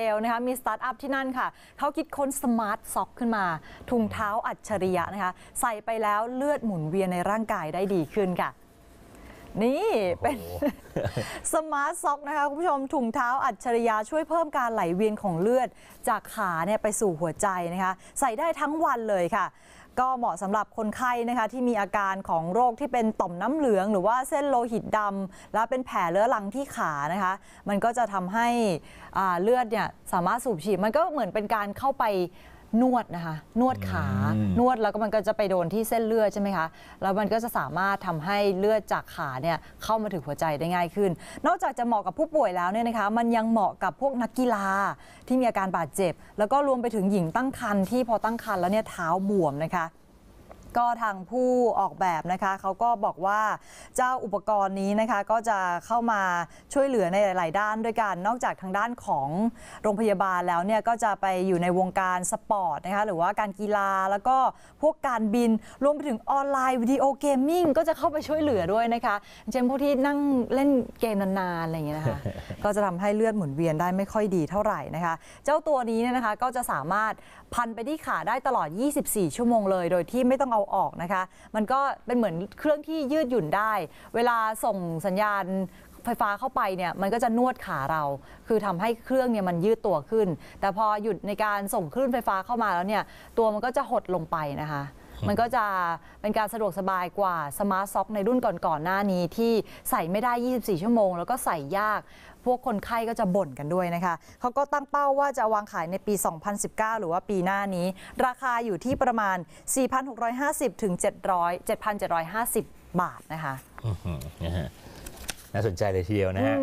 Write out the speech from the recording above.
เอลนะคะมีสตาร์ทอัพที่นั่นค่ะ เขาคิดค้นสมาร์ทซ็อกขึ้นมา ถุงเท้าอัจฉริยะนะคะ ใส่ไปแล้วเลือดหมุนเวียนในร่างกายได้ดีขึ้นค่ะ นี่เป็นสมาร์ทซ็อกนะคะคุณผู้ชม ถุงเท้าอัจฉริยะ ช่วยเพิ่มการไหลเวียนของเลือดจากขาเนี่ยไปสู่หัวใจนะคะ ใส่ได้ทั้งวันเลยค่ะก็เหมาะสำหรับคนไข้นะคะ ที่มีอาการของโรคที่เป็นต่อมน้ำเหลือง หรือว่าเส้นโลหิตดำ แล้วเป็นแผลเลื้อรังที่ขานะคะ มันก็จะทำให้เลือดเนี่ยสามารถสูบฉีด มันก็เหมือนเป็นการเข้าไปนวดนะคะนวดขานวดแล้วก็มันก็จะไปโดนที่เส้นเลือดใช่ไหมคะ แล้วมันก็จะสามารถทำให้เลือดจากขาเนี่ยเข้ามาถึงหัวใจได้ง่ายขึ้น นอกจากจะเหมาะกับผู้ป่วยแล้วเนี่ยนะคะ มันยังเหมาะกับพวกนักกีฬาที่มีอาการบาดเจ็บ แล้วก็รวมไปถึงหญิงตั้งครรภ์ที่พอตั้งครรภ์แล้วเนี่ยเท้าบวมนะคะก็ทางผู้ออกแบบนะคะเขาก็บอกว่าเจ้าอุปกรณ์นี้นะคะก็จะเข้ามาช่วยเหลือในหลาย ๆ ด้าน ด้วยกันนอกจากทางด้านของโรงพยาบาลแล้วเนี่ยก็จะไปอยู่ในวงการสปอร์ตนะคะหรือว่าการกีฬาแล้วก็พวกการบินรวมไปถึงออนไลน์วิดีโอเกมมิ่งก็จะเข้าไปช่วยเหลือด้วยนะคะเช่นพวกที่นั่งเล่นเกมนาน ๆ อะไรอย่างเงี้ยนะคะก็จะทำให้เลือดหมุนเวียนได้ไม่ค่อยดีเท่าไหร่นะคะ เจ้าตัวนี้เนี่ยนะคะก็จะสามารถพันไปที่ขาได้ตลอด 24 ชั่วโมงเลย โดยที่ไม่ต้องเอาอาออกนะคะ มันก็เป็นเหมือนเครื่องที่ยืดหยุ่นได้ เวลาส่งสัญญาณไฟฟ้าเข้าไปเนี่ย มันก็จะนวดขาเรา คือทำให้เครื่องเนี่ยมันยืดตัวขึ้น แต่พอหยุดในการส่งคลื่นไฟฟ้าเข้ามาแล้วเนี่ย ตัวมันก็จะหดลงไปนะคะมันก็จะเป็นการสะดวกสบายกว่า สมาร์ทซ็อกในรุ่นก่อนๆหน้านี้ที่ใส่ไม่ได้ 24 ชั่วโมง แล้วก็ใส่ยาก พวกคนไข้ก็จะบ่นกันด้วยนะคะ เขาก็ตั้งเป้าว่าจะวางขายในปี 2019 หรือว่าปีหน้านี้ ราคาอยู่ที่ประมาณ 4,650ถึง700 7,750 บาทนะคะ น่าสนใจเลยทีเดียวนะฮะ